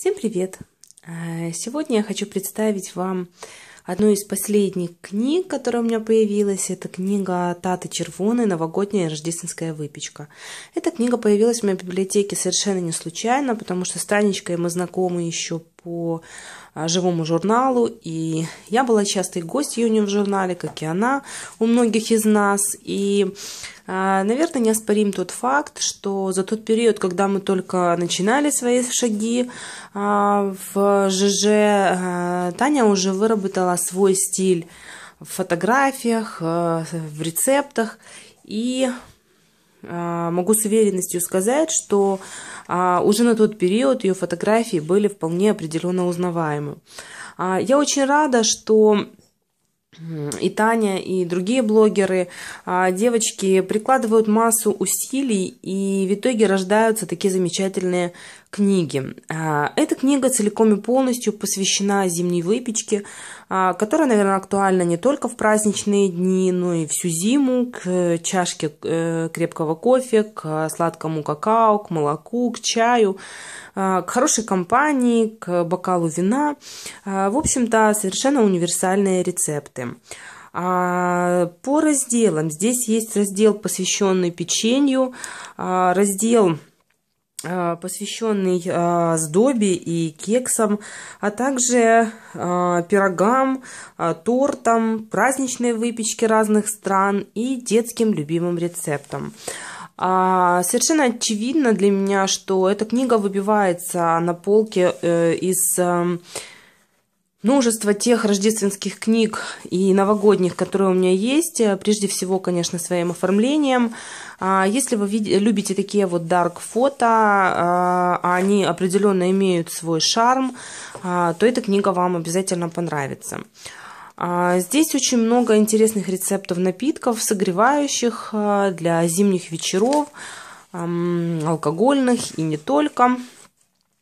Всем привет! А, сегодня я хочу представить вам одну из последних книг, которая у меня появилась. Это книга Таты Червоны «Новогодняя рождественская выпечка». Эта книга появилась в моей библиотеке совершенно не случайно, потому что с Танечкой мы знакомы еще по а, живому журналу, и я была частой гостью у нее в журнале, как и она у многих из нас, и, а, наверное, неоспорим тот факт, что за тот период, когда мы только начинали свои шаги а, в ЖЖ, Таня уже выработала свой стиль в фотографиях, э, в рецептах, и а, могу с уверенностью сказать, что а, уже на тот период ее фотографии были вполне определенно узнаваемы. А, я очень рада, что и Таня, и другие блогеры, девочки прикладывают массу усилий, и в итоге рождаются такие замечательные книги. А, эта книга целиком и полностью посвящена зимней выпечке, а, которая, наверное, актуальна не только в праздничные дни, но и всю зиму, к э, чашке э, крепкого кофе, к сладкому какао, к молоку, к чаю, а, к хорошей компании, к бокалу вина. В общем-то, совершенно универсальные рецепты. По разделам. Здесь есть раздел, посвященный печенью, раздел Э, посвященный э, сдобе и кексам, а также э, пирогам, тортам, праздничной выпечке разных стран и детским любимым рецептам. А, совершенно очевидно для меня, что эта книга выбивается на полке из эм, множество тех рождественских книг и новогодних, которые у меня есть. Э, прежде всего, конечно, своим оформлением. А, если вы любите такие вот dark фото, а, а они определенно имеют свой шарм, то эта книга вам обязательно понравится. Здесь очень много интересных рецептов напитков, согревающих э, для зимних вечеров, алкогольных и не только.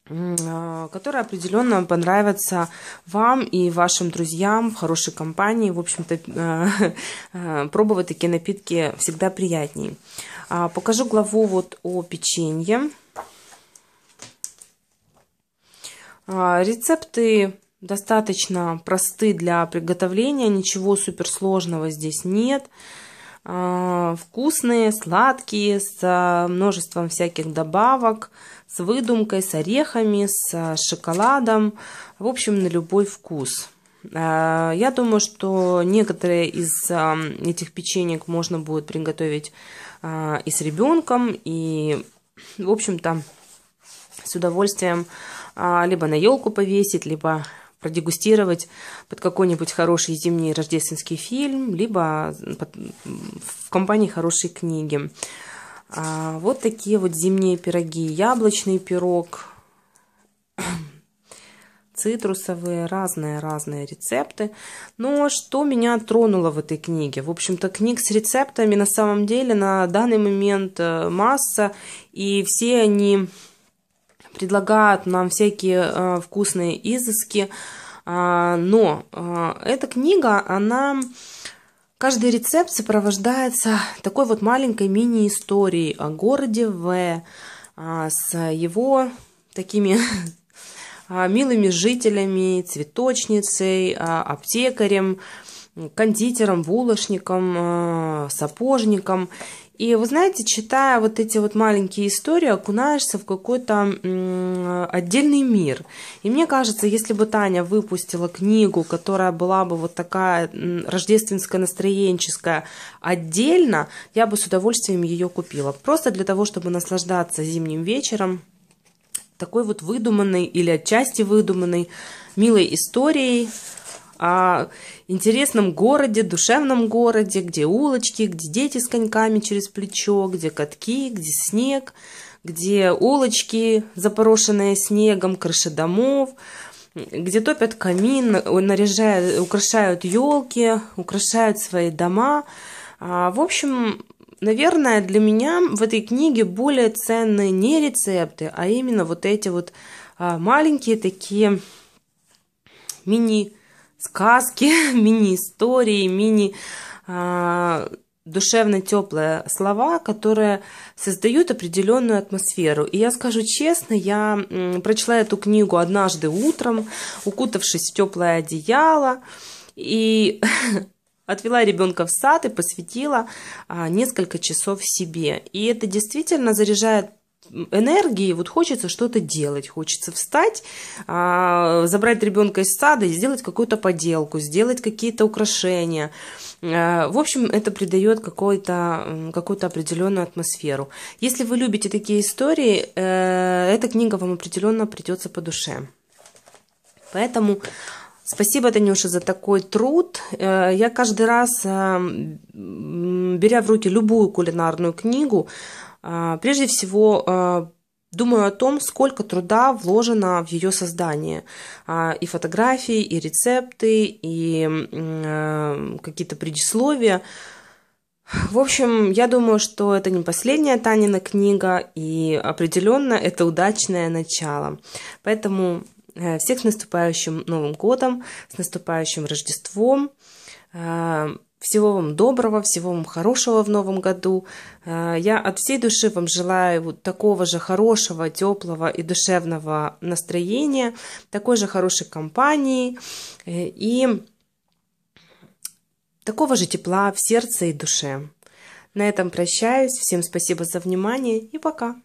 А, которая определенно понравится вам и вашим друзьям в хорошей компании. В общем-то, э, э, пробовать такие напитки всегда приятнее. А, покажу главу вот о печенье. А, рецепты достаточно просты для приготовления, ничего суперсложного здесь нет. Нет а, вкусные, сладкие, с а, множеством всяких добавок, с выдумкой, с орехами, с а, шоколадом, в общем, на любой вкус. Я думаю, что некоторые из этих печенек можно будет приготовить и с ребенком, и, в общем-то, с удовольствием либо на елку повесить, либо продегустировать под какой-нибудь хороший зимний рождественский фильм, либо в компании хорошей книги. А, вот такие вот зимние пироги. Яблочный пирог, цитрусовые, разные-разные рецепты. Но что меня тронуло в этой книге? В общем-то, книг с рецептами на самом деле на данный момент э, масса, и все они предлагают нам всякие э, вкусные изыски, а, но э, эта книга, она... Каждый рецепт сопровождается такой вот маленькой мини-историей о городе В, а, с его такими а, милыми жителями, цветочницей, аптекарем, кондитером, булочником, э, сапожником. И вы знаете, читая вот эти вот маленькие истории, окунаешься в какой-то отдельный мир. И мне кажется, если бы Таня выпустила книгу, которая была бы вот такая рождественская, настроенческая, отдельно, я бы с удовольствием ее купила. Просто для того, чтобы наслаждаться зимним вечером, такой вот выдуманной или отчасти выдуманной милой историей, о интересном городе, душевном городе, где улочки, где дети с коньками через плечо, где катки, где снег, где улочки, запорошенные снегом, крыши домов, где топят камин, наряжают, украшают елки, украшают свои дома. А, в общем, наверное, для меня в этой книге более ценные не рецепты, а именно вот эти вот а, маленькие такие мини-рецепты сказки, мини-истории, мини-, а, душевно теплые слова, которые создают определенную атмосферу. И я скажу честно, я прочла эту книгу однажды утром, укутавшись в теплое одеяло, и отвела ребенка в сад и посвятила а, несколько часов себе. И это действительно заряжает энергии, вот хочется что-то делать, хочется встать, а, забрать ребенка из сада сделать какую-то поделку, сделать какие-то украшения. А, в общем, это придает какую-то какую определенную атмосферу. Если вы любите такие истории, э, эта книга вам определенно придется по душе. Поэтому Спасибо, Танюша, за такой труд. Э, я каждый раз, э, беря в руки любую кулинарную книгу, а, прежде всего, а, Думаю о том, сколько труда вложено в ее создание. А, и фотографии, и рецепты, и какие-то предисловия. В общем, я думаю, что это не последняя Танина книга, и определенно это удачное начало. Поэтому э, всех с наступающим Новым годом, с наступающим Рождеством. Всего вам доброго, всего вам хорошего в новом году. Э, я от всей души вам желаю вот такого же хорошего, теплого и душевного настроения, такой же хорошей компании э, и такого же тепла в сердце и душе. На этом прощаюсь. Всем спасибо за внимание и пока.